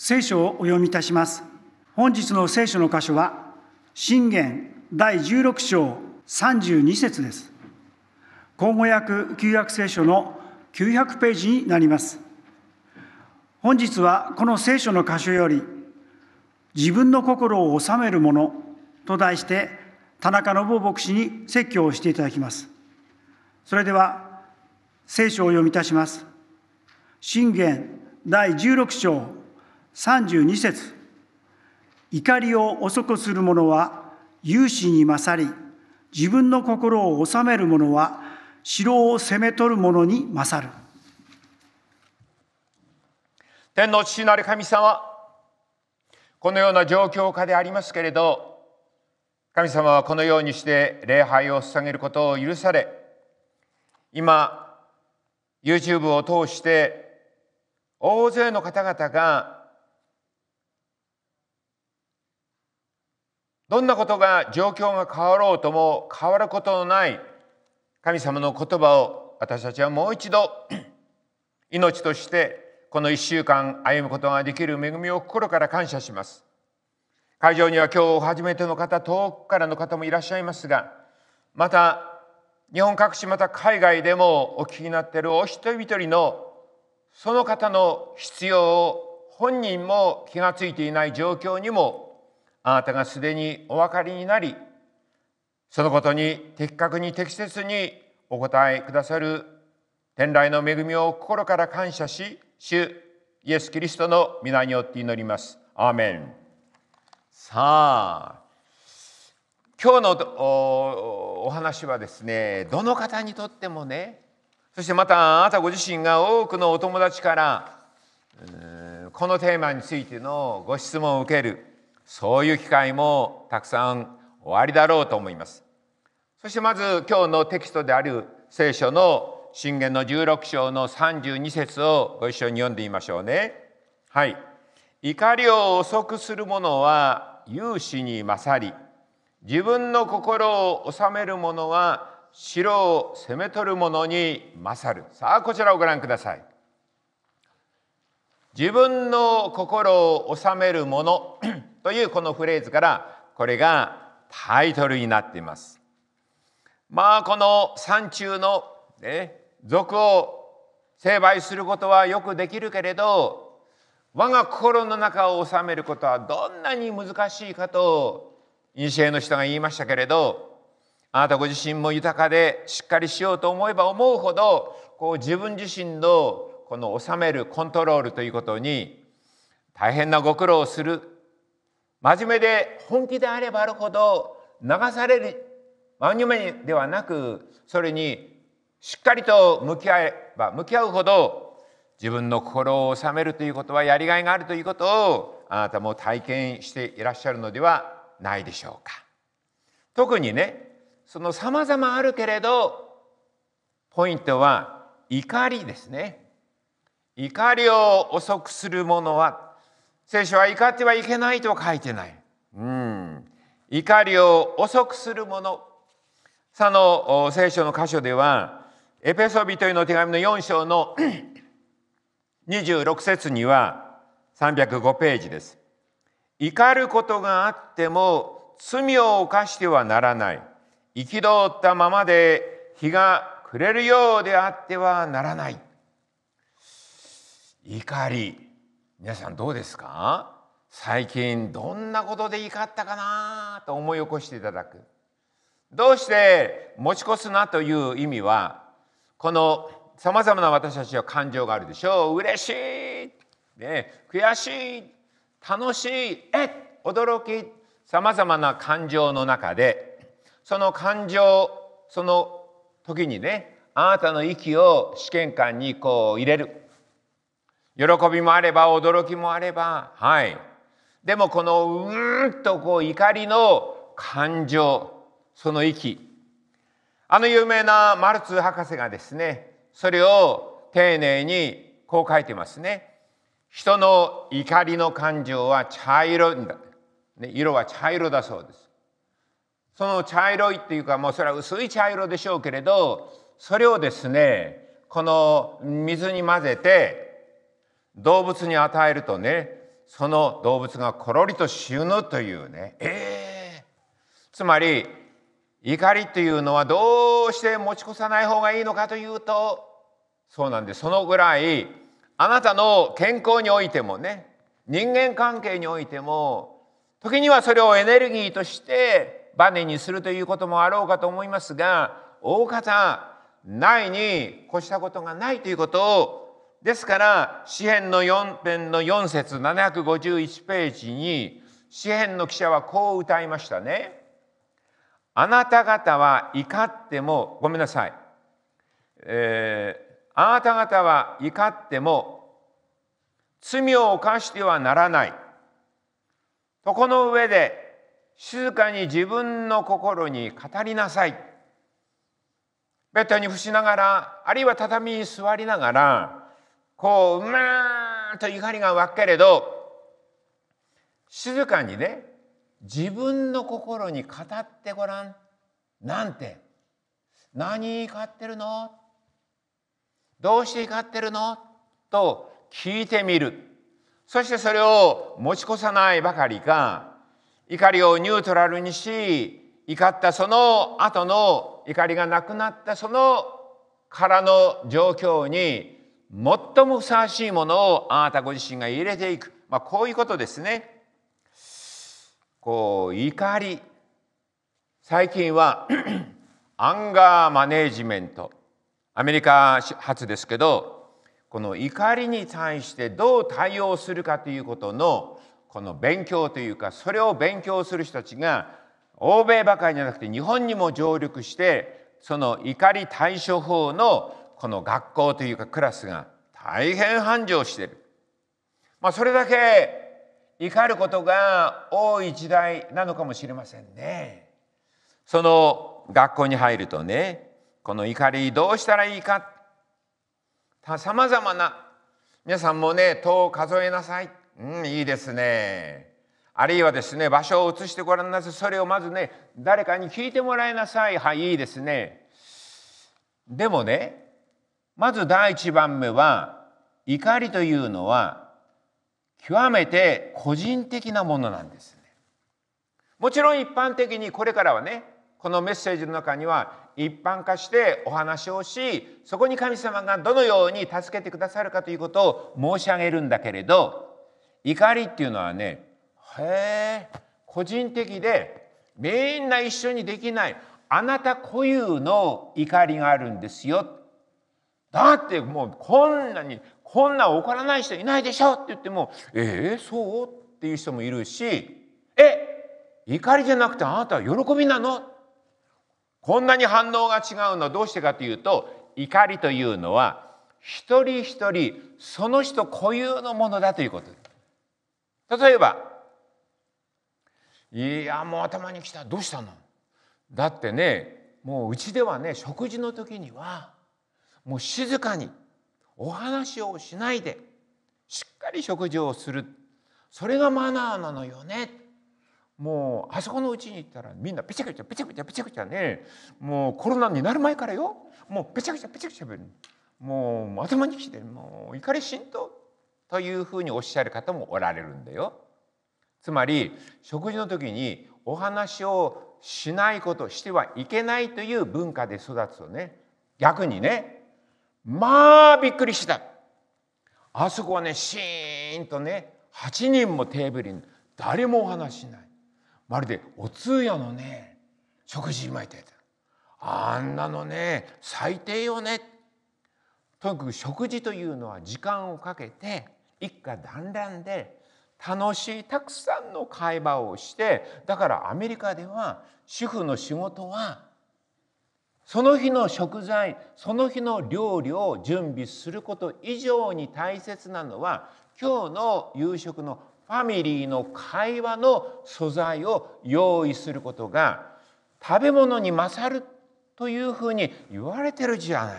聖書をお読みいたします。本日の聖書の箇所は、信玄第16章32節です。口語訳旧約聖書の900ページになります。本日はこの聖書の箇所より、自分の心を治めるものと題して、田中信夫牧師に説教をしていただきます。それでは、聖書を読みいたします。信玄第16章32節怒りを遅くする者は勇士に勝り自分の心を治める者は城を攻め取る者に勝る天の父なる神様このような状況下でありますけれど神様はこのようにして礼拝を捧げることを許され今 YouTube を通して大勢の方々がどんなことが状況が変わろうとも変わることのない神様の言葉を私たちはもう一度 命としてこの1週間歩むことができる恵みを心から感謝します。会場には今日初めての方遠くからの方もいらっしゃいますがまた日本各地また海外でもお聞きになっているお一人一人のその方の必要を本人も気が付いていない状況にもあなたがすでにお分かりになりそのことに的確に適切にお答えくださる天来の恵みを心から感謝し主イエス・キリストの皆によって祈ります。アーメンさあ今日のお話はですねどの方にとってもねそしてまたあなたご自身が多くのお友達からこのテーマについてのご質問を受けるそういう機会もたくさんおありだろうと思います。そしてまず今日のテキストである聖書の信玄の16章の32節をご一緒に読んでみましょうね。はい。怒りを遅くする者は勇士に勝り、自分の心を治める者は城を攻め取る者に勝る。さあこちらをご覧ください。自分の心を治める者というこのフレーズからこれがタイトルになっています。まあこの山中の、ね、俗を成敗することはよくできるけれど我が心の中を治めることはどんなに難しいかと古の人が言いましたけれどあなたご自身も豊かでしっかりしようと思えば思うほどこう自分自身のこの治めるコントロールということに大変なご苦労をする真面目で本気であればあるほど流される真面目ではなくそれにしっかりと向き合えば向き合うほど自分の心を収めるということはやりがいがあるということをあなたも体験していらっしゃるのではないでしょうか。特にねそのさまざまあるけれどポイントは怒りですね。怒りを遅くするものは聖書は怒ってはいけないと書いてない。うん。怒りを遅くするもの。さの聖書の箇所では、エペソビトへの手紙の4章の26 節には305ページです。怒ることがあっても罪を犯してはならない。憤ったままで日が暮れるようであってはならない。怒り皆さんどうですか最近どんなことで怒ったかなと思い起こしていただく。どうして持ち越すなという意味はこのさまざまな私たちは感情があるでしょう嬉しい、ね、悔しい楽しいえ驚きさまざまな感情の中でその感情その時にねあなたの息を試験管にこう入れる喜びもあれば驚きもあればはいでもこのうーんとこう怒りの感情その息あの有名なマルツ博士がですねそれを丁寧にこう書いてますね。人の怒りの感情は茶色だ、ね、色は茶色だそうです。その茶色いっていうかもうそれは薄い茶色でしょうけれどそれをですねこの水に混ぜて動物に与えるとねその動物がころりと死ぬというねえー、つまり怒りというのはどうして持ち越さない方がいいのかというとそうなんでそのぐらいあなたの健康においてもね人間関係においても時にはそれをエネルギーとしてバネにするということもあろうかと思いますが大方ないに越したことがないということをですから詩篇の4編の4節751ページに詩篇の記者はこう歌いましたね。あなた方は怒ってもごめんなさい、えー、あなた方は怒っても罪を犯してはならない。とこの上で静かに自分の心に語りなさい。ベッドに伏しながらあるいは畳に座りながらこううまーと怒りが湧くけれど静かにね自分の心に語ってごらん。なんて何怒ってるのどうして怒ってるのと聞いてみる。そしてそれを持ち越さないばかりか怒りをニュートラルにし怒ったその後の怒りがなくなったそのからの状況に最もふさわしいものをあなたご自身が入れていく、まあ、こういうことですね。こう怒り最近は アンガーマネージメントアメリカ発ですけどこの怒りに対してどう対応するかということのこの勉強というかそれを勉強する人たちが欧米ばかりじゃなくて日本にも上陸してその怒り対処法のこの学校というかクラスが大変繁盛してる。まあ、それだけ怒ることが多い時代なのかもしれませんね。その学校に入るとね、この怒りどうしたらいいか。さまざまな、皆さんもね、戸を数えなさい。うん、いいですね。あるいはですね、場所を移してごらんなさい。それをまずね、誰かに聞いてもらいなさい。はい、いいですね。でもね、まず第一番目は怒りというのは極めて個人的なものなんですね。もちろん一般的にこれからはねこのメッセージの中には一般化してお話をしそこに神様がどのように助けてくださるかということを申し上げるんだけれど怒りっていうのはねへえ個人的でみんな一緒にできないあなた固有の怒りがあるんですよだってもうこんなにこんな怒らない人いないでしょって言っても「えー、そう?」っていう人もいるし「え怒りじゃなくてあなたは喜びなの?」こんなに反応が違うのはどうしてかというと怒りというのは一人一人その人固有のものだということです。例えば「いやもう頭にきたどうしたの?」だってねもううちではね食事の時にはもう静かにお話をしないでしっかり食事をするそれがマナーなのよねもうあそこのうちに行ったらみんなぺちゃぺちゃぺちゃぺちゃぺちゃぺちゃねもうコロナになる前からよもうぺちゃぺちゃぺちゃぺちゃもう頭にきてもう怒り浸透というふうにおっしゃる方もおられるんだよ。つまり食事の時にお話をしないことしてはいけないという文化で育つとね逆にねまあびっくりしたあそこはねシーンとね8人もテーブルに誰もお話しないまるでお通夜のね食事巻いてあんなのね最低よねとにかく食事というのは時間をかけて一家団らんで楽しいたくさんの会話をしてだからアメリカでは主婦の仕事はその日の食材その日の料理を準備すること以上に大切なのは今日の夕食のファミリーの会話の素材を用意することが食べ物に勝るというふうに言われてるじゃない。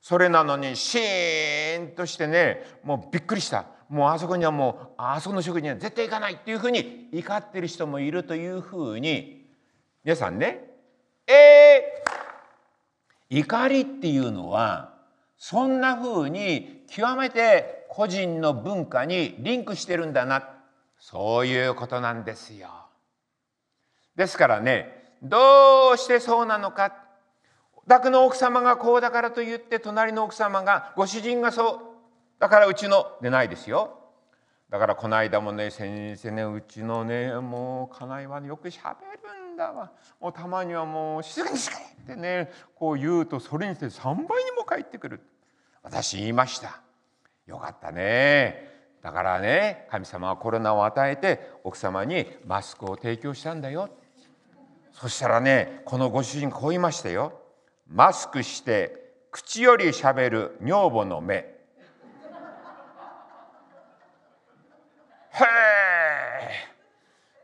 それなのにシーンとしてねもうびっくりしたもうあそこにはもうあそこの食事には絶対行かないっていうふうに怒ってる人もいるというふうに皆さんねえー、怒りっていうのはそんなふうに極めて個人の文化にリンクしてるんだなそういうことなんですよ。ですからねどうしてそうなのかお宅の奥様がこうだからと言って隣の奥様がご主人がそうだからうちのでないですよ。だからこの間もね先生ねうちのねもう家内はよくしゃべるんだわもうたまにはもう静かに静かにってねこう言うとそれにして3倍にも返ってくる私言いましたよかったねだからね神様はコロナを与えて奥様にマスクを提供したんだよそしたらねこのご主人こう言いましたよマスクして口よりしゃべる女房の目へえ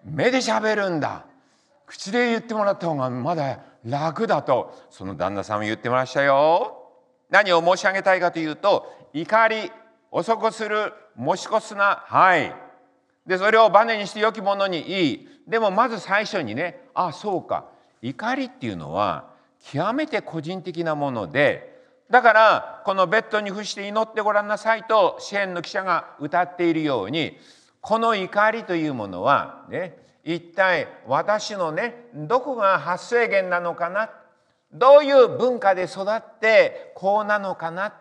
目でしゃべるんだ口で言ってもらった方がまだ楽だとその旦那さんも言ってましたよ。何を申し上げたいかというと怒り遅くするもしこすなはいでそれをバネにして良きものにいいでもまず最初にねあそうか怒りっていうのは極めて個人的なものでだからこのベッドに伏して祈ってごらんなさいと支援の記者が歌っているようにこの怒りというものはね一体私のねどこが発生源なのかなどういう文化で育ってこうなのかな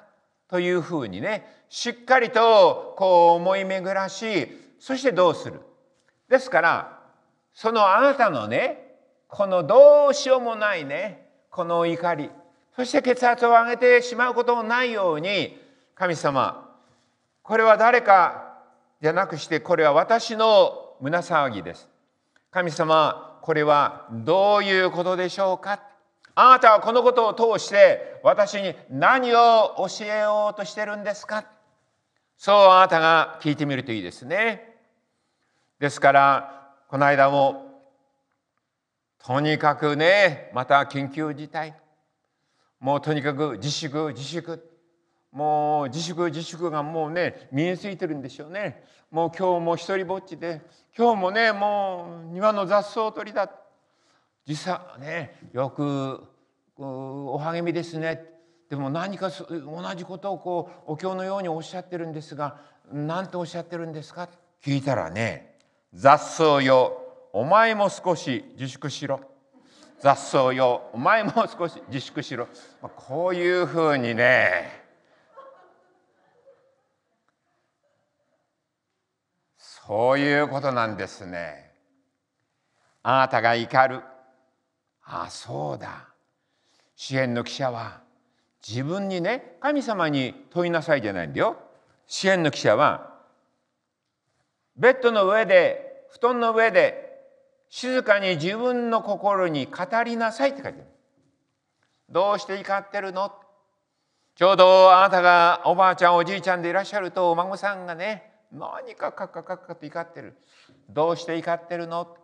というふうにねしっかりとこう思い巡らしそしてどうするですからそのあなたのねこのどうしようもないねこの怒りそして血圧を上げてしまうこともないように神様これは誰かじゃなくしてこれは私の胸騒ぎです神様、これはどういうことでしょうかあなたはこのことを通して私に何を教えようとしてるんですかそうあなたが聞いてみるといいですね。ですから、この間もとにかくね、また緊急事態。もうとにかく自粛、自粛。もう自粛自粛がもうね身についてるんでしょうねもう今日も一人ぼっちで今日もねもう庭の雑草取りだ実際ねよくお励みですねでも何か同じことをこうお経のようにおっしゃってるんですが何ておっしゃってるんですか聞いたらね雑草よお前も少し自粛しろ雑草よお前も少し自粛しろこういうふうにねそういうことなんですね。あなたが怒る。あそうだ。支援の記者は自分にね神様に問いなさいじゃないんだよ。支援の記者はベッドの上で布団の上で静かに自分の心に語りなさいって書いてある。どうして怒ってるのちょうどあなたがおばあちゃんおじいちゃんでいらっしゃるとお孫さんがね何かカカカカと怒ってるどうして怒ってるの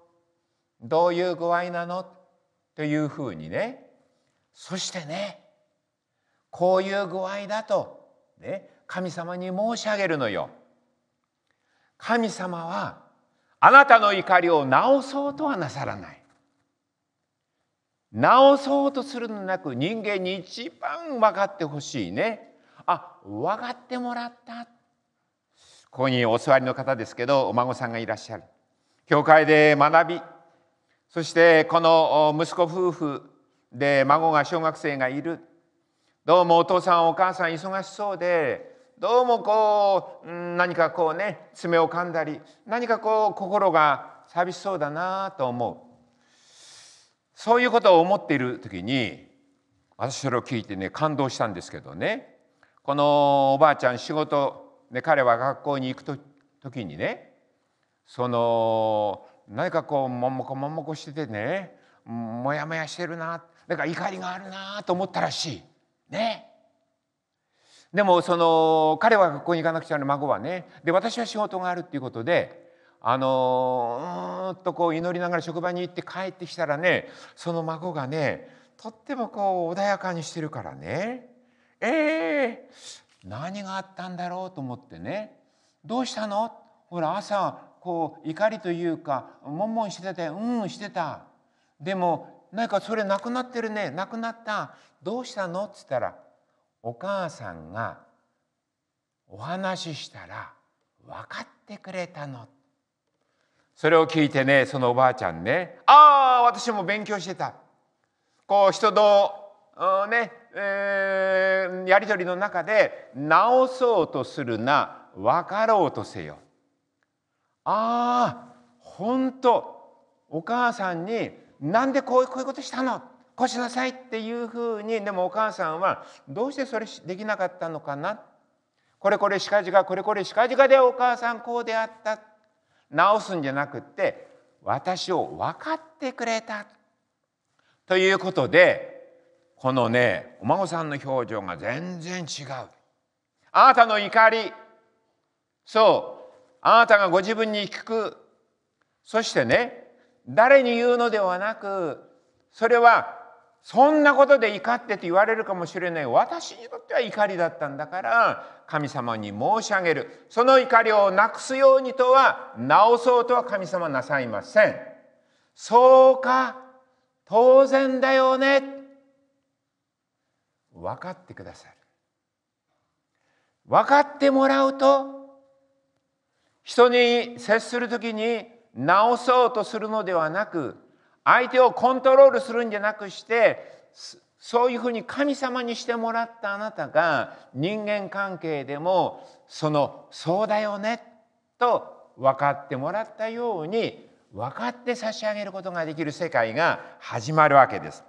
どういう具合なのというふうにねそしてねこういう具合だと、ね、神様に申し上げるのよ。神様はあなたの怒りを治そうとはなさらない。治そうとするのなく人間に一番分かってほしいね。あ分かってもらったここにお座りの方ですけどお孫さんがいらっしゃる教会で学びそしてこの息子夫婦で孫が小学生がいるどうもお父さんお母さん忙しそうでどうもこう何かこうね爪を噛んだり何かこう心が寂しそうだなと思うそういうことを思っている時に私それを聞いてね感動したんですけどねこのおばあちゃん仕事で彼は学校に行くと時にねその何かこうもんもこもんもこしててねもやもやしてるなだから怒りがあるなと思ったらしい。ね。でもその彼は学校に行かなくちゃな孫はねで私は仕事があるっていうことであのうんとこう祈りながら職場に行って帰ってきたらねその孫がねとってもこう穏やかにしてるからねええー、何があったんだろうと思ってねどうしたのほら朝こう怒りというかもんもんしててうんしてたでもなんかそれなくなってるねなくなったどうしたのっつったらお母さんがお話ししたら分かってくれたのそれを聞いてねそのおばあちゃんね「ああ私も勉強してた」こう人とねえー、やり取りの中で直そうとするな分かろうとせよああ本当お母さんになんでこういうことしたのこうしなさいっていうふうにでもお母さんはどうしてそれできなかったのかなこれこれしかじがこれこれしかじがでお母さんこうであった直すんじゃなくって私を分かってくれたということでこのねお孫さんの表情が全然違うあなたの怒りそうあなたがご自分に聞くそしてね誰に言うのではなくそれはそんなことで怒ってとて言われるかもしれない私にとっては怒りだったんだから神様に申し上げるその怒りをなくすようにとは直そうとは神様なさいませんそうか当然だよね分かってくださる分かってもらうと人に接する時に直そうとするのではなく相手をコントロールするんじゃなくしてそういうふうに神様にしてもらったあなたが人間関係でもその「そうだよね」と分かってもらったように分かって差し上げることができる世界が始まるわけです。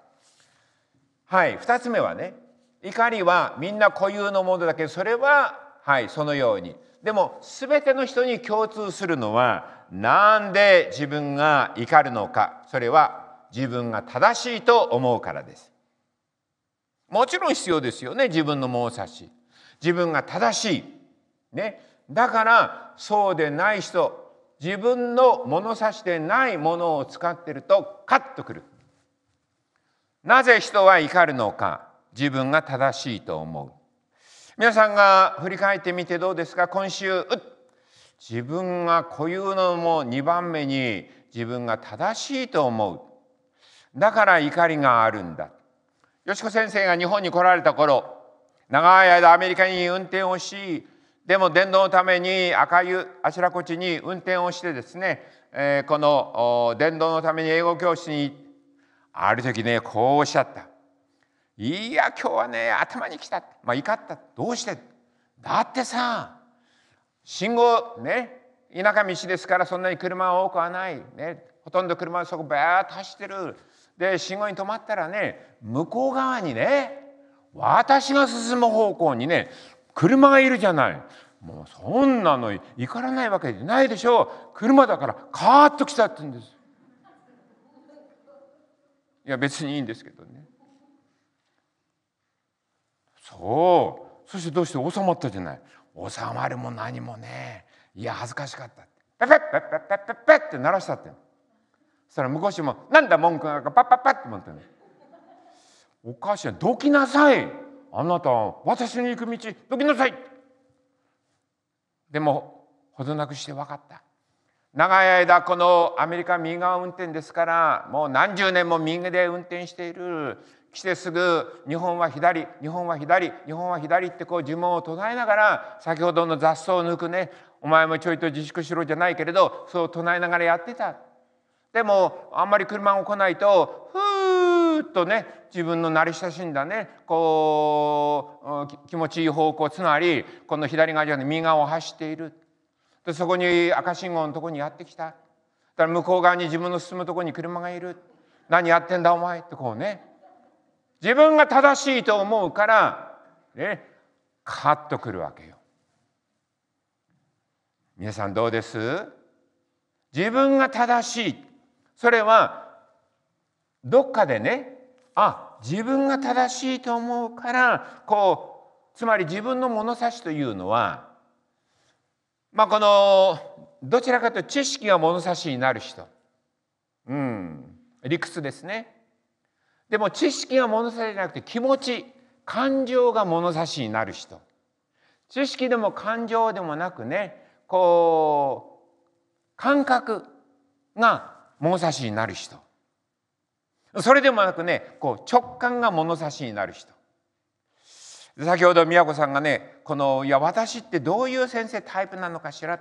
はい、2つ目はね怒りはみんな固有のものだけどそれははいそのようにでも全ての人に共通するのはなんで自分が怒るのかそれは自分が正しいと思うからですもちろん必要ですよね自分の物差し自分が正しいねだからそうでない人自分の物差しでないものを使ってるとカッとくるなぜ人は怒るのか自分が正しいと思う皆さんが振り返ってみてどうですか今週自分が固有のもう2番目に自分が正しいと思うだから怒りがあるんだよしこ先生が日本に来られた頃長い間アメリカに運転をしでも伝道のために赤湯あちらこちに運転をしてですね、えー、この伝道のために英語教室にある時ねこうおっしゃったいや今日はね頭にきた、まあ、怒ったどうしてだってさ信号ね田舎道ですからそんなに車は多くはない、ね、ほとんど車はそこバーッと走ってるで信号に止まったらね向こう側にね私が進む方向にね車がいるじゃないもうそんなの怒らないわけじゃないでしょう車だからカーッと来たって言うんですいや別にいいんですけどねそうそしてどうして収まったじゃない収まるも何もねいや恥ずかしかったペペッペッペッペッペッペッって鳴らしたってそしたら向こうも「なんだ文句なんかパッパッパッ」って思ったのおかしいどきなさいあなた私に行く道どきなさいでもほどなくして分かった長い間このアメリカ右側運転ですからもう何十年も右で運転しているしてすぐ日本は左日本は左日本は左ってこう呪文を唱えながら先ほどの雑草を抜くねお前もちょいと自粛しろじゃないけれどそう唱えながらやってたでもあんまり車が来ないとふーっとね自分の慣れ親しんだねこう気持ちいい方向つまりこの左側じゃな右側を走っているでそこに赤信号のとこにやってきただから向こう側に自分の進むとこに車がいる何やってんだお前ってこうね自分が正しいと思うから、ね、カッとくるわけよ。皆さんどうです自分が正しい。それは、どっかでね、あ、自分が正しいと思うから、こう、つまり自分の物差しというのは、まあこの、どちらかというと知識が物差しになる人。うん、理屈ですね。でも知識が物差しじゃなくて気持ち感情が物差しになる人知識でも感情でもなくねこう感覚が物差しになる人それでもなくねこう直感が物差しになる人先ほど宮子さんがねこの「いや私ってどういう先生タイプなのかしら」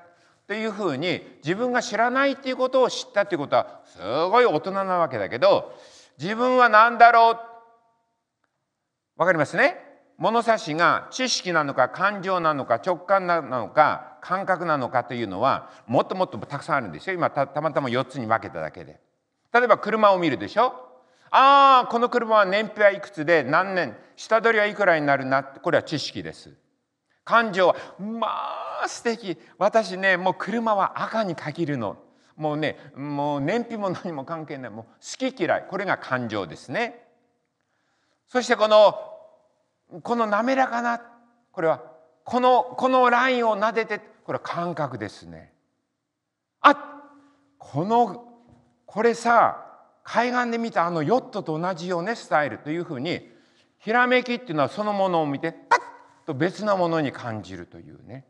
というふうに自分が知らないっていうことを知ったっていうことはすごい大人なわけだけど自分は何だろうわかりますね物差しが知識なのか感情なのか直感なのか感覚なのかというのはもっともっとたくさんあるんですよ今たまたま4つに分けただけで例えば車を見るでしょああこの車は燃費はいくつで何年下取りはいくらになるなってこれは知識です感情はまあ素敵私ねもう車は赤に限るのもうねもう燃費も何も関係ないもう好き嫌いこれが感情ですね。そしてこのこの滑らかなこれはこのこのラインを撫でてこれは感覚ですね。あこのこれさ海岸で見たあのヨットと同じよねスタイルというふうにひらめきっていうのはそのものを見てパッと別なものに感じるというね。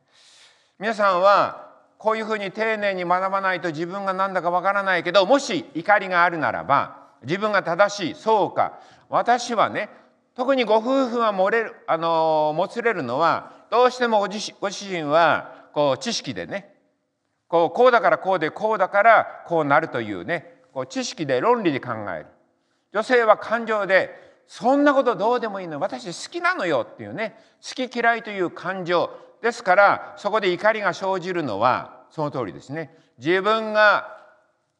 皆さんはこういうふうに丁寧に学ばないと自分が何だかわからないけどもし怒りがあるならば自分が正しいそうか私はね特にご夫婦はもれるあのもつれるのはどうしてもご自ご主人はこう知識でねこうこうだからこうでこうだからこうなるというねこう知識で論理で考える女性は感情でそんなことどうでもいいの私好きなのよっていうね好き嫌いという感情ですからそこで怒りが生じるのはその通りですね自分が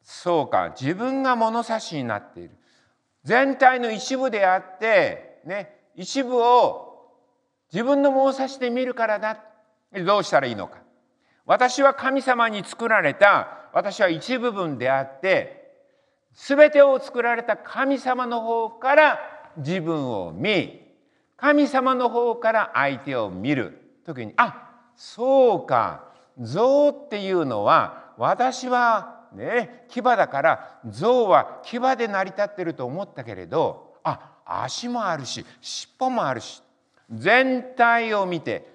そうか自分が物差しになっている全体の一部であってね一部を自分の物差しで見るからだどうしたらいいのか私は神様に作られた私は一部分であって全てを作られた神様の方から自分を見神様の方から相手を見る時にあそうか象っていうのは私はね牙だから象は牙で成り立ってると思ったけれどあ足もあるし尻尾もあるし全体を見て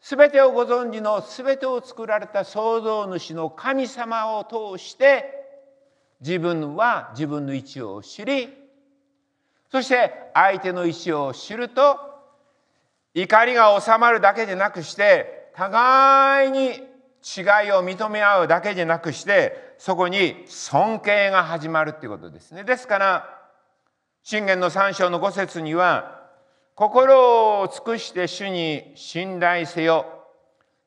全てをご存知の全てを作られた創造主の神様を通して自分は自分の位置を知りそして相手の位置を知ると怒りが収まるだけでなくして互いに違いを認め合うだけでなくしてそこに尊敬が始まるっていうことですね。ですから信玄の3章の5節には「心を尽くして主に信頼せよ」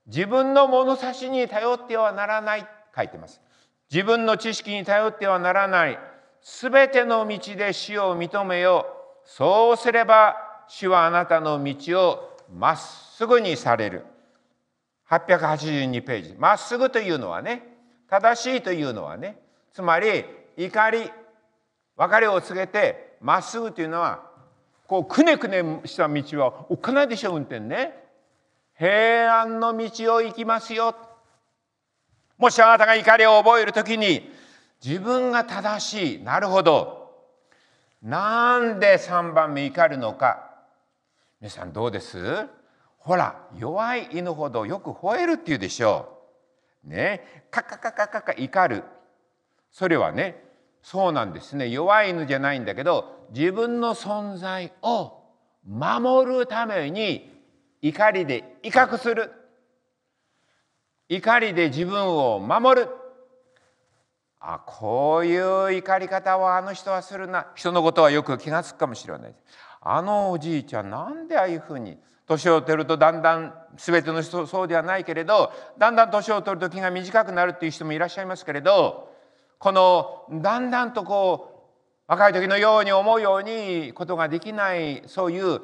自分の物差しに頼ってはならない書いてます。自分の知識に頼ってはならない。すべての道で死を認めよう。そうすれば主はあなたの道をまっすぐにされる。882ページ。まっすぐというのはね、正しいというのはね、つまり怒り、別れを告げて、まっすぐというのは、こうくねくねした道はおっかないでしょ、運転ね。平安の道を行きますよ。もしあなたが怒りを覚えるときに、自分が正しい、なるほど。なんで3番目怒るのか。皆さんどうですほら弱い犬ほどよく吠えるっていうでしょう。ねカカカカカカ怒るそれはねそうなんですね弱い犬じゃないんだけど自分の存在を守るために怒りで威嚇する怒りで自分を守るあこういう怒り方をあの人はするな人のことはよく気が付くかもしれないあのおじいちゃんなんでああいうふうに年を取るとだんだん全ての人そうではないけれどだんだん年を取ると気が短くなるっていう人もいらっしゃいますけれどこのだんだんとこう若い時のように思うようにことができないそういう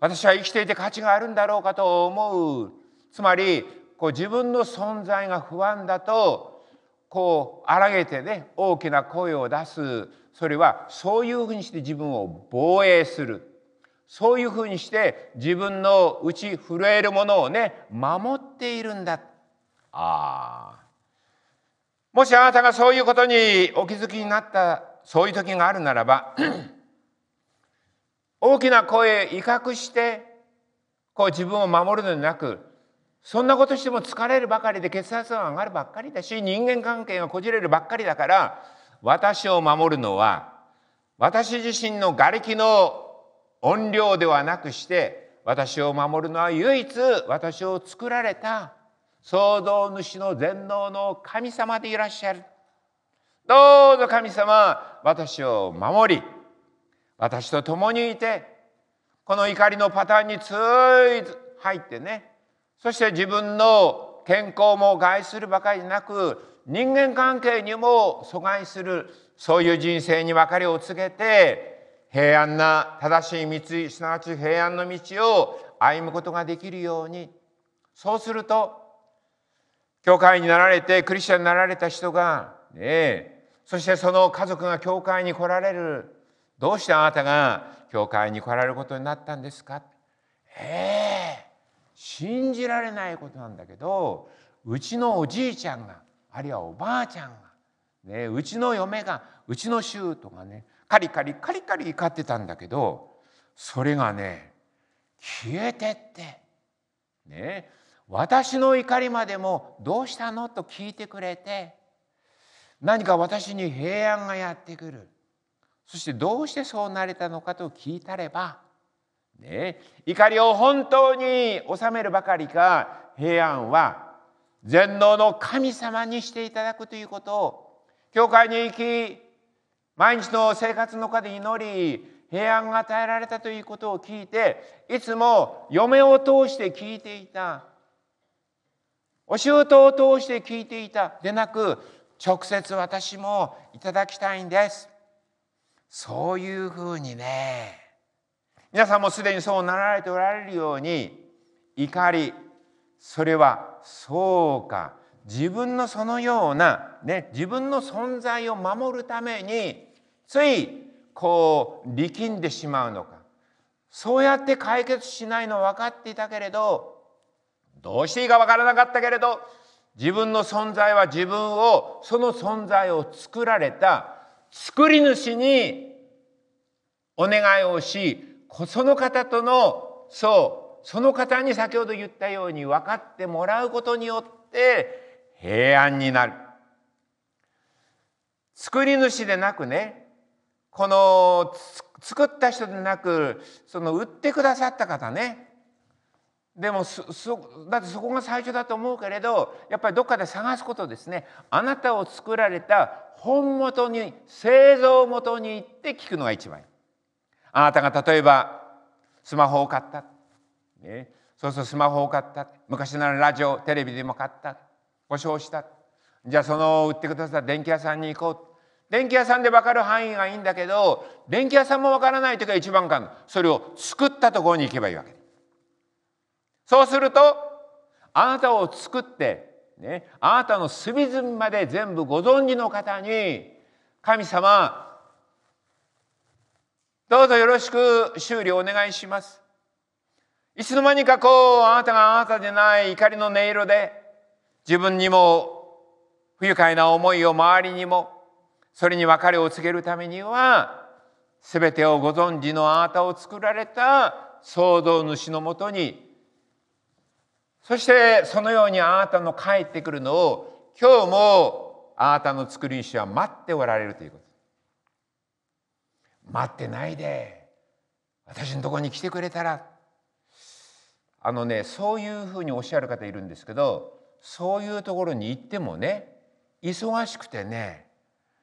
私は生きていて価値があるんだろうかと思うつまりこう自分の存在が不安だとこう荒げてね大きな声を出すそれはそういうふうにして自分を防衛するそういうふうにして自分の内震えるものをね守っているんだああもしあなたがそういうことにお気づきになったそういう時があるならば 大きな声威嚇してこう自分を守るのではなくそんなことしても疲れるばかりで血圧が上がるばっかりだし人間関係がこじれるばっかりだから私を守るのは私自身の瓦礫の怨霊ではなくして私を守るのは唯一私を作られた創造主の全能の神様でいらっしゃる。どうぞ神様私を守り私と共にいてこの怒りのパターンについ入ってねそして自分の健康も害するばかりでなく人間関係にも阻害するそういう人生に別れを告げて平安な正しい道すなわち平安の道を歩むことができるようにそうすると教会になられてクリスチャンになられた人が、ね、そしてその家族が教会に来られるどうしてあなたが教会に来られることになったんですかええ信じられないことなんだけどうちのおじいちゃんがあるいはおばあちゃんが、ね、うちの嫁がうちのとがねカリカリカリカリ怒ってたんだけどそれがね消えてってね私の怒りまでも「どうしたの?」と聞いてくれて何か私に平安がやってくるそしてどうしてそうなれたのかと聞いたれば、ね、怒りを本当に収めるばかりか平安は全能の神様にしていただくということを教会に行き毎日の生活の中で祈り平安が与えられたということを聞いていつも嫁を通して聞いていたお仕事を通して聞いていたでなく直接私もいただきたいんですそういうふうにね皆さんもすでにそうなられておられるように怒りそれはそうか自分のそのような、ね、自分の存在を守るためについこう力んでしまうのかそうやって解決しないの分かっていたけれどどうしていいか分からなかったけれど自分の存在は自分をその存在を作られた作り主にお願いをしその方とのそうその方に先ほど言ったように分かってもらうことによって平安になる。作り主でなくねこの作った人でなくその売ってくださった方ねでもだってそこが最初だと思うけれどやっぱりどっかで探すことですねあなたを作られた本元に製造元に行って聞くのが一番あなたが例えばスマホを買った、ね、そうするとスマホを買った昔ならラジオテレビでも買った故障したじゃあその売ってくださった電気屋さんに行こう電気屋さんで分かる範囲がいいんだけど電気屋さんも分からない時は一番かそれを作ったところに行けばいいわけそうするとあなたを作って、ね、あなたの隅々まで全部ご存知の方に神様どうぞよろしく修理お願いします。いつの間にかこうあなたがあなたでない怒りの音色で自分にも不愉快な思いを周りにもそれに別れを告げるためには全てをご存知のあなたを作られた創造主のもとにそしてそのようにあなたの帰ってくるのを今日もあなたの作り主は待っておられるということ。待ってないで私のとこに来てくれたらあのねそういうふうにおっしゃる方いるんですけどそういうところに行ってもね忙しくてね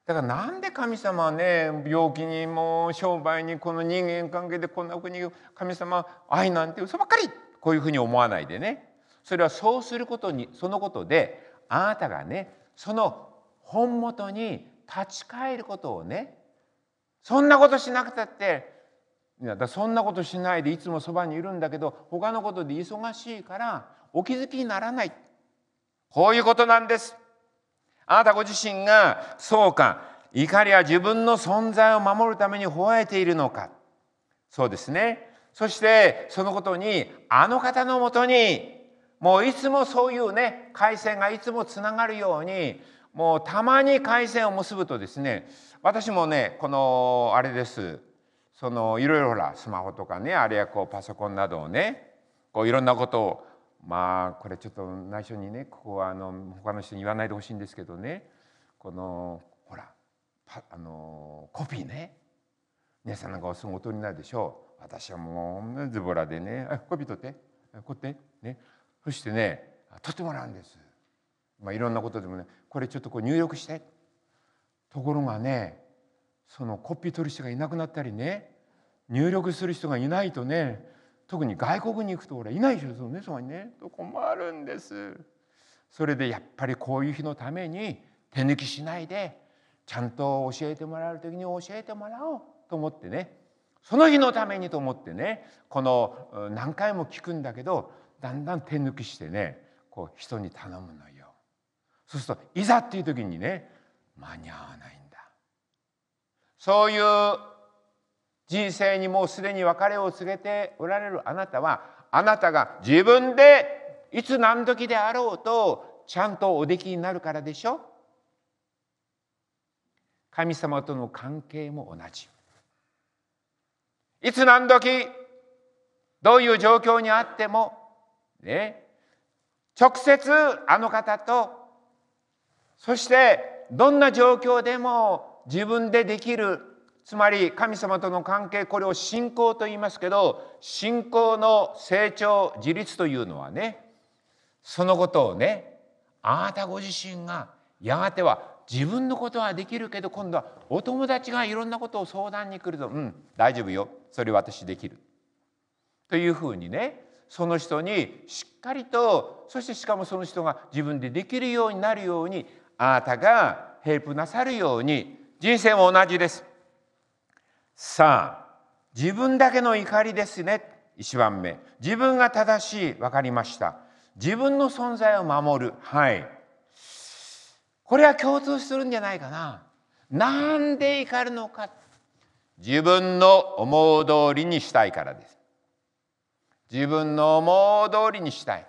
だからなんで神様はね病気にも商売にこの人間関係でこんなふうに神様愛なんて嘘ばっかりこういうふうに思わないでねそれはそうすることにそのことであなたがねその本元に立ち返ることをねそんなことしなくたってだそんなことしないでいつもそばにいるんだけど他のことで忙しいからお気づきにならないこういうことなんです。あなたご自身がそうか怒りは自分の存在を守るために吠えているのかそうですねそしてそのことにあの方のもとにもういつもそういうね回線がいつもつながるようにもうたまに回線を結ぶとですね私もねこのあれですそのいろいろほらスマホとかねあれやこうパソコンなどをねこういろんなことをまあこれちょっと内緒にねここはあの他の人に言わないでほしいんですけどねこのほらあのコピーね皆さんなんかすぐお取りになるでしょう私はもうズボラでね「コピー取ってこうやって」ねそしてね取ってもらうんです。まあ、いろんなことでもねこれちょっとこう入力してところがねそのコピー取る人がいなくなったりね入力する人がいないとね特に外国に行くとらいないですよねそこにね困るんですそれでやっぱりこういう日のために手抜きしないでちゃんと教えてもらえる時に教えてもらおうと思ってねその日のためにと思ってねこの何回も聞くんだけどだんだん手抜きしてねこう人に頼むのよ。そうするといざっていう時にね間に合わないんだ。そういう人生にもうすでに別れを告げておられるあなたはあなたが自分でいつ何時であろうとちゃんとおできになるからでしょ神様との関係も同じいつ何時どういう状況にあってもね直接あの方とそしてどんな状況でも自分でできるつまり神様との関係これを信仰と言いますけど信仰の成長自立というのはねそのことをねあなたご自身がやがては自分のことはできるけど今度はお友達がいろんなことを相談に来ると「うん大丈夫よそれ私できる」というふうにねその人にしっかりとそしてしかもその人が自分でできるようになるようにあなたがヘルプなさるように人生も同じです。さあ自分だけの怒りですね1番目自分が正しい分かりました自分の存在を守るはいこれは共通するんじゃないかななんで怒るのか自分の思う通りにしたいからです自分の思う通りにしたい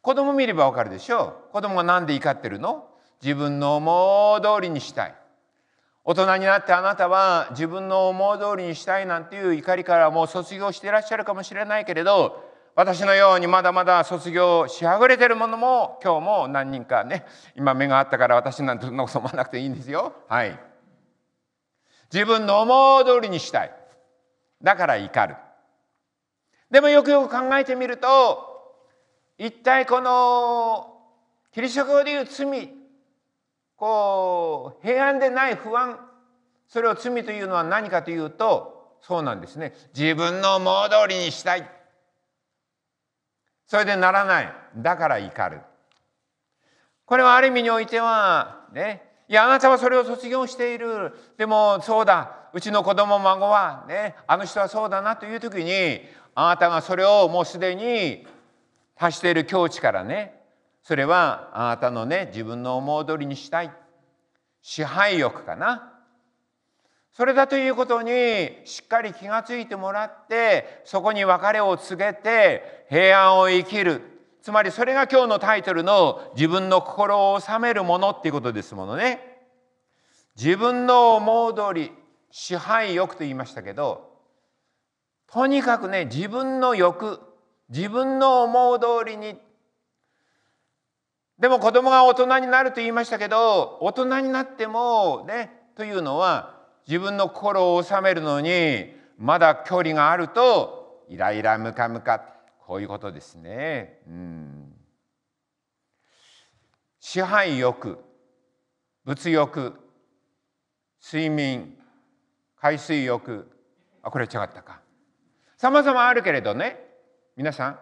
子供見ればわかるでしょう子供がなんで怒ってるの自分の思う通りにしたい大人になってあなたは自分の思う通りにしたいなんていう怒りからもう卒業していらっしゃるかもしれないけれど私のようにまだまだ卒業しはぐれてるものも今日も何人かね今目があったから私なんてそんなこと思わなくていいんですよ。はい、自分の思う通りにしたいだから怒る。でもよくよく考えてみると一体このキリスト教でいう罪こう平安でない不安それを罪というのは何かというとそうなんですね自分の思う通りにしたいそれでならないだから怒るこれはある意味においてはねいやあなたはそれを卒業しているでもそうだうちの子供孫はねあの人はそうだなという時にあなたがそれをもうすでに達している境地からねそれはあなたのね自分の思う通りにしたい支配欲かなそれだということにしっかり気がついてもらってそこに別れを告げて平安を生きるつまりそれが今日のタイトルの自分の心を治めるものっていうことですものね。自分の思う通り支配欲と言いましたけどとにかくね自分の欲自分の思う通りにでも子供が大人になると言いましたけど大人になってもねというのは自分の心を収めるのにまだ距離があるとイライラムカムカこういうことですね。うん、支配欲物欲睡眠海水浴あこれ違ったかさまざまあるけれどね皆さん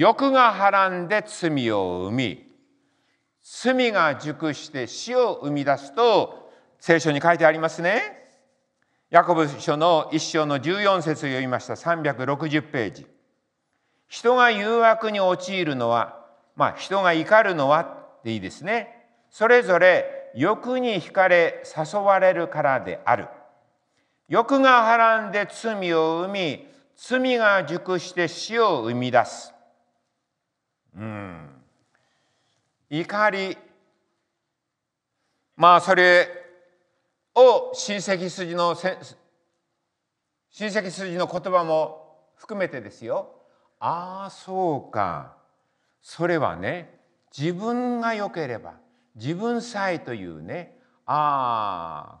欲がはらんで罪を生み罪が熟して死を生み出すと聖書に書いてありますね。ヤコブ書の一章の14節を読みました360ページ。人が誘惑に陥るのは、まあ、人が怒るのはでいいですね。それぞれ欲に惹かれ誘われるからである。欲がはらんで罪を生み罪が熟して死を生み出す。うん、怒りまあそれを親戚筋の親戚筋の言葉も含めてですよああそうかそれはね自分が良ければ自分さえというねああ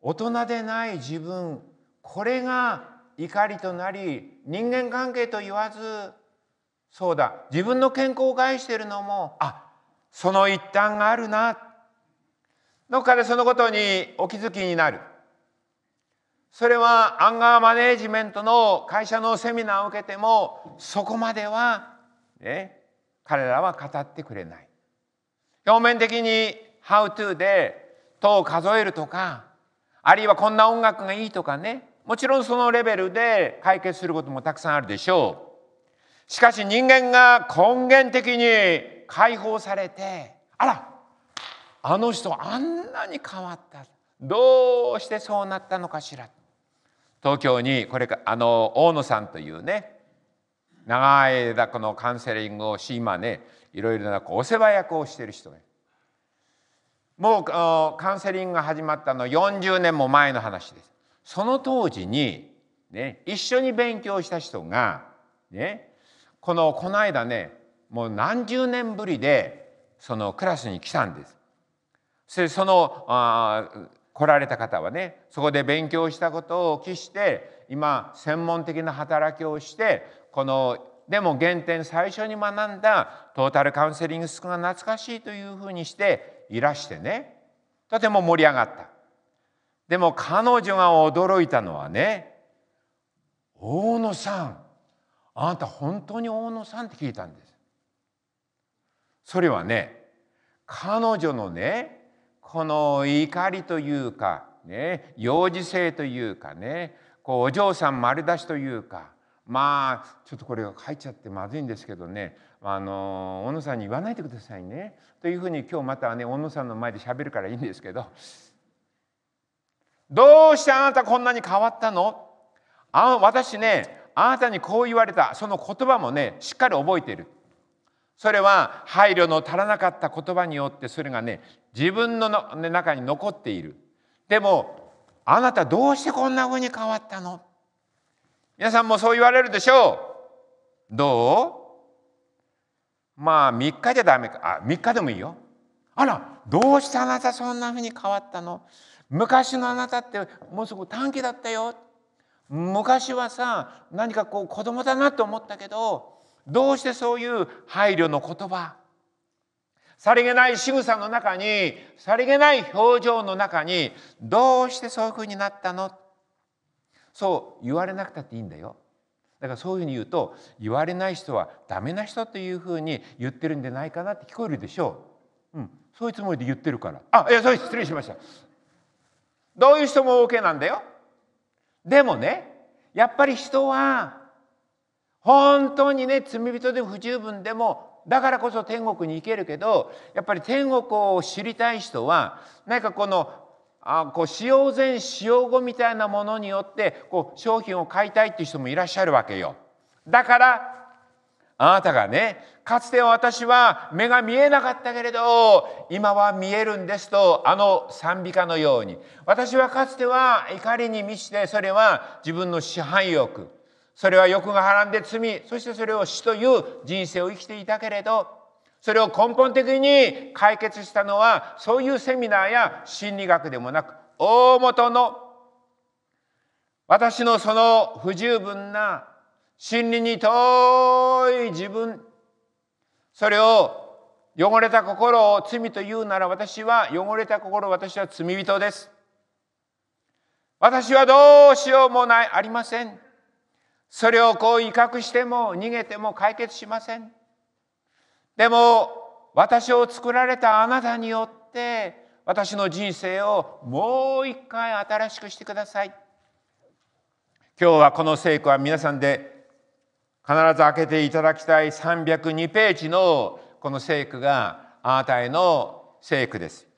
大人でない自分これが怒りとなり人間関係と言わずそうだ自分の健康を害しているのもあその一端があるなどっかでそのことにお気づきになるそれはアンガーマネージメントの会社のセミナーを受けてもそこまでは、ね、彼らは語ってくれない表面的に「How to」で「を数えるとかあるいはこんな音楽がいいとかねもちろんそのレベルで解決することもたくさんあるでしょうしかし人間が根源的に解放されてあらあの人あんなに変わったどうしてそうなったのかしら東京にこれあの大野さんというね長い間このカウンセリングをし今ねいろいろなお世話役をしてる人がもうカウンセリングが始まったの40年も前の話です。その当時に、ね、一緒に勉強した人が、ね、このこの間ねもう何十年ぶりでそのクラスに来たんです。そそのあ来られた方はねそこで勉強したことを期して今専門的な働きをしてこのでも原点最初に学んだトータルカウンセリングスクが懐かしいというふうにしていらしてねとても盛り上がった。でも彼女が驚いたのはね大野さんあなた本当に大野さんって聞いたんです。それはね彼女のねこの怒りというかね幼児性というかねこうお嬢さん丸出しというかまあちょっとこれが書いちゃってまずいんですけどねあの大野さんに言わないでくださいねというふうに今日またね小野さんの前でしゃべるからいいんですけど「どうしてあなたこんなに変わったのあ私ねあなたにこう言われたその言葉もねしっかり覚えているそれは配慮の足らなかった言葉によってそれがね自分の中に残っているでもあなたどうしてこんな風に変わったの皆さんもそう言われるでしょうどうまあ3日じゃダメかあ3日でもいいよあらどうしてあなたそんな風に変わったの昔のあなたってもうすぐ短期だったよ昔はさ何かこう子供だなと思ったけどどうしてそういう配慮の言葉さりげない仕草の中にさりげない表情の中にどうしてそういうふうになったのそう言われなくたっていいんだよ。だからそういうふうに言うと言われない人はダメな人というふうに言ってるんじゃないかなって聞こえるでしょう。うん、そういうつもりで言ってるから。あいやそう失礼しました。どういう人も OK なんだよ。でもねやっぱり人は本当にね罪人で不十分でもだからこそ天国に行けるけどやっぱり天国を知りたい人は何かこのあこう使用前使用後みたいなものによってこう商品を買いたいっていう人もいらっしゃるわけよ。だからあなたがねかつて私は目が見えなかったけれど今は見えるんですとあの賛美歌のように私はかつては怒りに満ちてそれは自分の支配欲それは欲がはらんで罪そしてそれを死という人生を生きていたけれどそれを根本的に解決したのはそういうセミナーや心理学でもなく大元の私のその不十分な真理に遠い自分それを汚れた心を罪というなら私は汚れた心私は罪人です私はどうしようもないありませんそれをこう威嚇しても逃げても解決しませんでも私を作られたあなたによって私の人生をもう一回新しくしてください今日はこの聖句は皆さんで必ず開けていただきたい302ページのこの聖句があなたへの聖句です。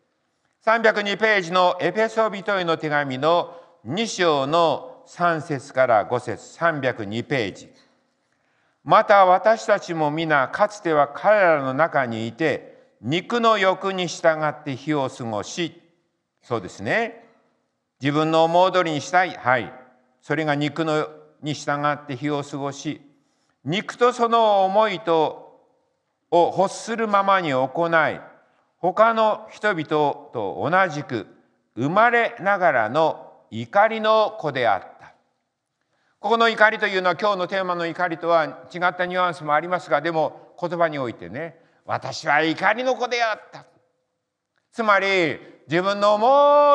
302ページのエペソ人への手紙の2章の3節から5節302ページ。また私たちも皆かつては彼らの中にいて肉の欲に従って日を過ごしそうですね自分の思う通りにしたいはいそれが肉のに従って日を過ごし肉とその思いとを欲するままに行い他の人々と同じく生まれながらの怒りの子であったここの怒りというのは今日のテーマの怒りとは違ったニュアンスもありますがでも言葉においてね私は怒りの子であったつまり自分の思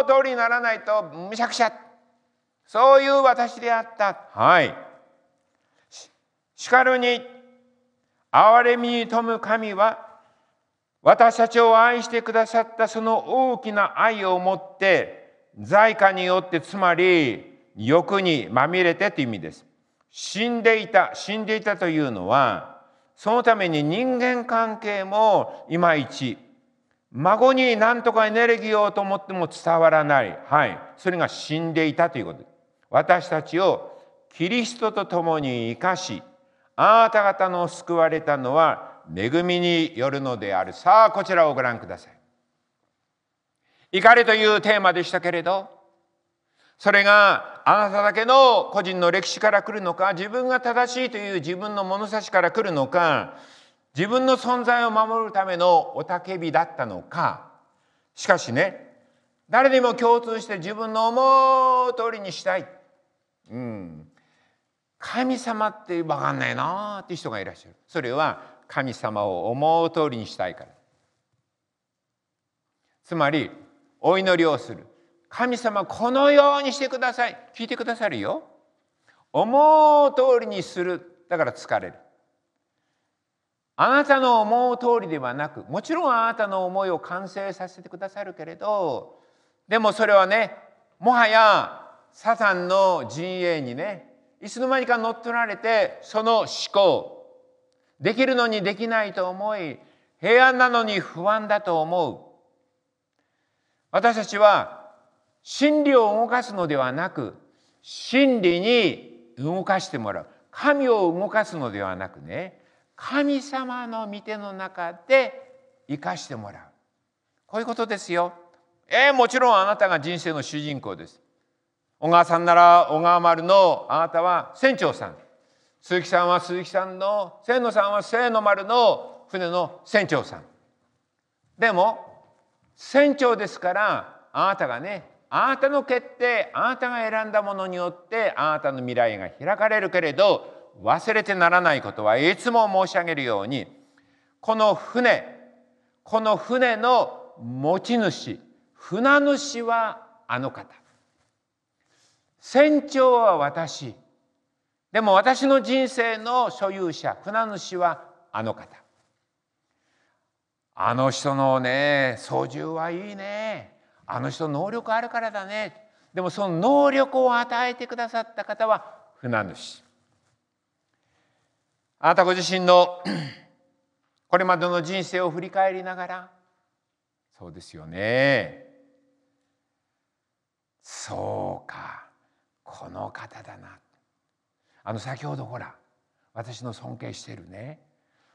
う通りにならないとむしゃくしゃそういう私であったはいしかるに、憐れみに富む神は、私たちを愛してくださったその大きな愛をもって、財貨によって、つまり、欲にまみれてという意味です。死んでいた、死んでいたというのは、そのために人間関係もいまいち、孫に何とかエネルギーをと思っても伝わらない。はい。それが死んでいたということです。私たちをキリストと共に生かし、あなた方の救われたのは恵みによるのである。さあ、こちらをご覧ください。怒りというテーマでしたけれど、それがあなただけの個人の歴史から来るのか、自分が正しいという自分の物差しから来るのか、自分の存在を守るためのおたけびだったのか。しかしね、誰にも共通して自分の思う通りにしたい。うん、神様って分かんないなっていう人がいらっしゃるそれは神様を思う通りにしたいからつまりお祈りをする神様このようにしてください聞いてくださるよ思う通りにするだから疲れるあなたの思う通りではなくもちろんあなたの思いを完成させてくださるけれどでもそれはねもはやサタンの陣営にねいつの間にか乗っ取られてその思考できるのにできないと思い平安なのに不安だと思う私たちは真理を動かすのではなく真理に動かしてもらう神を動かすのではなくね神様の御手の中で生かしてもらうこういうことですよ。えー、もちろんあなたが人生の主人公です。小川さんなら小川丸のあなたは船長さん鈴木さんは鈴木さんの清野さんは清野丸の船の船長さんでも船長ですからあなたがねあなたの決定あなたが選んだものによってあなたの未来が開かれるけれど忘れてならないことはいつも申し上げるようにこの船この船の持ち主船主はあの方船長は私でも私の人生の所有者船主はあの方あの人のね操縦はいいねあの人能力あるからだねでもその能力を与えてくださった方は船主あなたご自身の これまでの人生を振り返りながらそうですよねそうかこの方だなあの先ほどほら私の尊敬してるね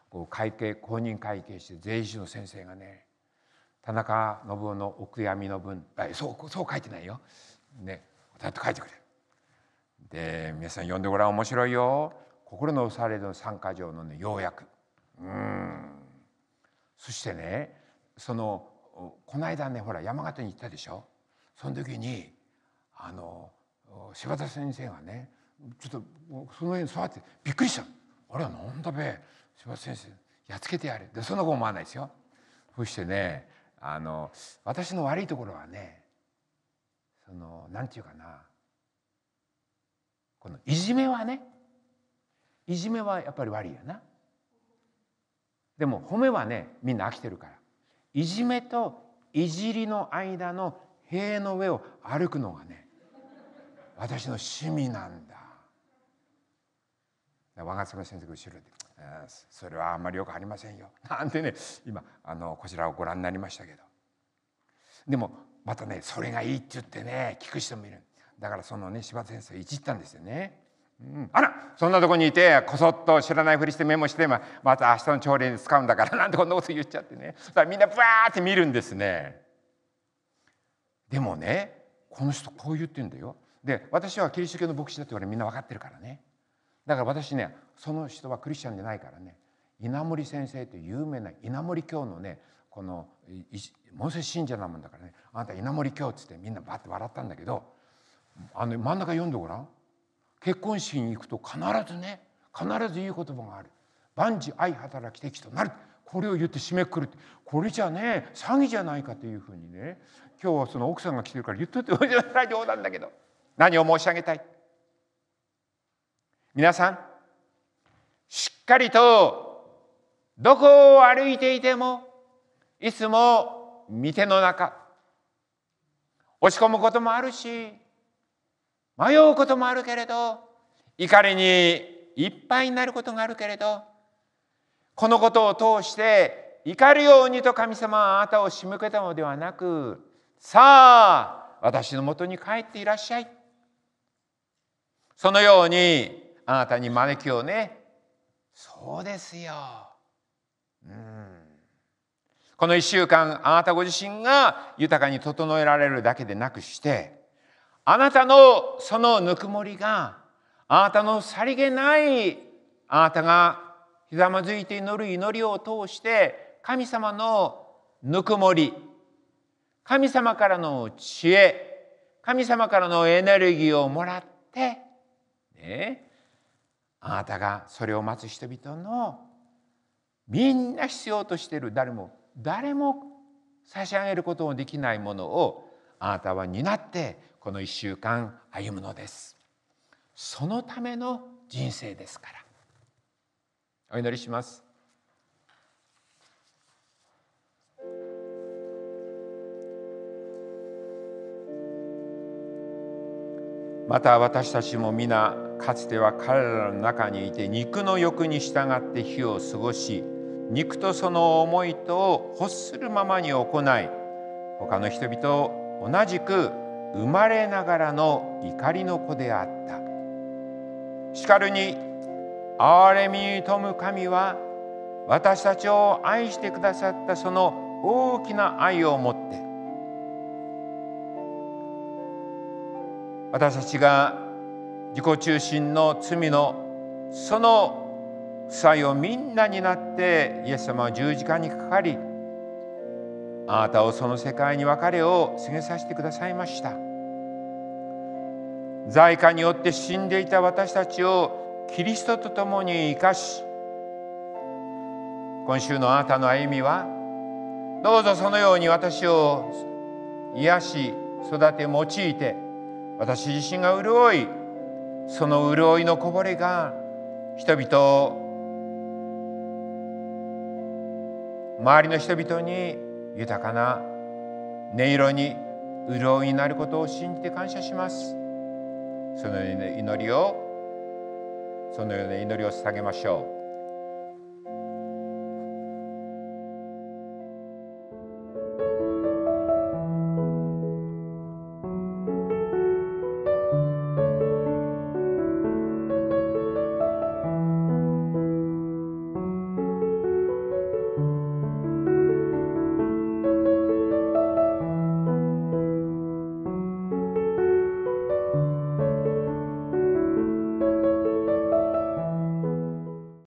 こう会計公認会計して税理士の先生がね田中信夫のお悔やみの分そうそう書いてないよ。ねだって書いてくれ。で皆さん読んでごらん面白いよ。心の押されの三加条のね要約。うんそしてねそのこの間ねほら山形に行ったでしょその時にあの柴田先生がねちょっとその辺に座ってびっくりしたあれは何んだべ柴田先生やっつけてやるでそんなこと思わないですよ。そしてねあの私の悪いところはねそのなんていうかなこのいじめはねいじめはやっぱり悪いよな。でも褒めはねみんな飽きてるからいじめといじりの間の塀の上を歩くのがね私の趣味なんだ我が妻先生が後ろで「それはあんまりよくありませんよ」なんてね今あのこちらをご覧になりましたけどでもまたねそれがいいって言ってね聞く人もいるだからそのね柴田先生いじったんですよね。うん、あらそんなとこにいてこそっと知らないふりしてメモしてままた明日の朝礼に使うんだからなんてこんなこと言っちゃってねそしたらみんなワーって見るんですね。でもねこの人こう言ってんだよで私はキリスト教の牧師だってれみんな分かってるからねだから私ねその人はクリスチャンじゃないからね稲森先生という有名な稲森教のねこのモーセ信者なもんだからねあなた稲森教っつってみんなバッて笑ったんだけどあの真ん中読んでごらん結婚式に行くと必ずね必ず言う言葉がある「万事愛働き的となる」これを言って締めくくるってこれじゃね詐欺じゃないかというふうにね今日はその奥さんが来てるから言っといてほしいなんだけど。何を申し上げたい皆さんしっかりとどこを歩いていてもいつも見ての中落ち込むこともあるし迷うこともあるけれど怒りにいっぱいになることがあるけれどこのことを通して怒るようにと神様はあなたを仕向けたのではなくさあ私のもとに帰っていらっしゃいそのようにあなたに招きをねそうですよ。うんこの1週間あなたご自身が豊かに整えられるだけでなくしてあなたのそのぬくもりがあなたのさりげないあなたがひざまずいて祈る祈りを通して神様のぬくもり神様からの知恵神様からのエネルギーをもらってねあなたがそれを待つ人々のみんな必要としている誰も誰も差し上げることもできないものをあなたは担ってこの1週間歩むのです。そのための人生ですから。お祈りします。また私たちも皆かつては彼らの中にいて肉の欲に従って日を過ごし肉とその思いとを欲するままに行い他の人々と同じく生まれながらの怒りの子であったしかるに憐れみに富む神は私たちを愛してくださったその大きな愛を持って私たちが自己中心の罪のその負債をみんなになってイエス様は十字架にかかりあなたをその世界に別れを告げさせてくださいました在家によって死んでいた私たちをキリストと共に生かし今週のあなたの歩みはどうぞそのように私を癒し育て用いて私自身が潤いその潤いのこぼれが人々周りの人々に豊かな音色に潤いになることを信じて感謝しますそのような祈りをそのような祈りを捧げましょう